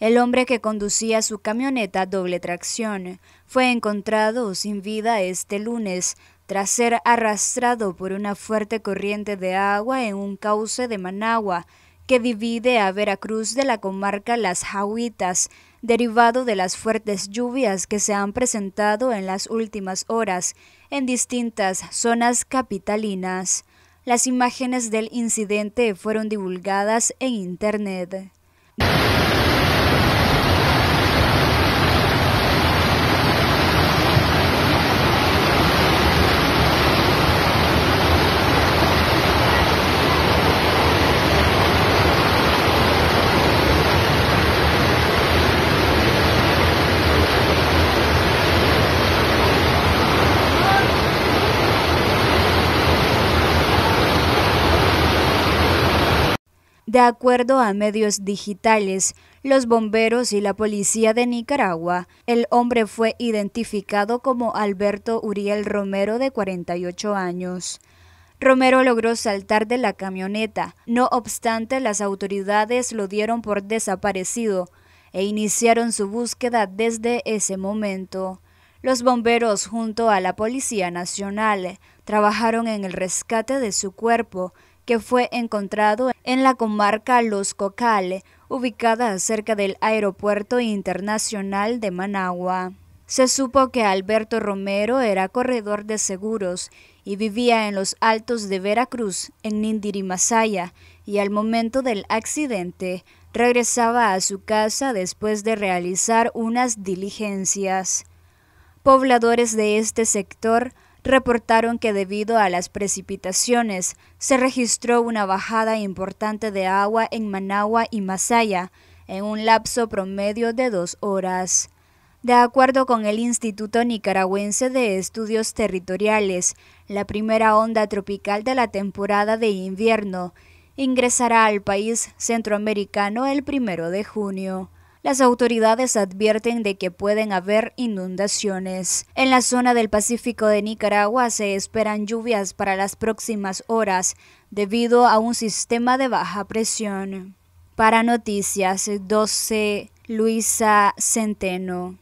El hombre que conducía su camioneta doble tracción fue encontrado sin vida este lunes tras ser arrastrado por una fuerte corriente de agua en un cauce de Managua que divide a Veracruz de la comarca Las Jauitas, derivado de las fuertes lluvias que se han presentado en las últimas horas en distintas zonas capitalinas. Las imágenes del incidente fueron divulgadas en Internet. De acuerdo a medios digitales, los bomberos y la policía de Nicaragua, el hombre fue identificado como Alberto Uriel Romero de 48 años. Romero logró saltar de la camioneta, no obstante las autoridades lo dieron por desaparecido e iniciaron su búsqueda desde ese momento. Los bomberos junto a la Policía Nacional trabajaron en el rescate de su cuerpo que fue encontrado en la comarca Los Cocal, ubicada cerca del Aeropuerto Internacional de Managua. Se supo que Alberto Romero era corredor de seguros y vivía en los altos de Veracruz, en Nindirimasaya, y al momento del accidente regresaba a su casa después de realizar unas diligencias. Pobladores de este sector reportaron que debido a las precipitaciones se registró una bajada importante de agua en Managua y Masaya en un lapso promedio de dos horas. De acuerdo con el Instituto Nicaragüense de Estudios Territoriales, la primera onda tropical de la temporada de invierno ingresará al país centroamericano el primero de junio las autoridades advierten de que pueden haber inundaciones. En la zona del Pacífico de Nicaragua se esperan lluvias para las próximas horas debido a un sistema de baja presión. Para Noticias 12, Luisa Centeno.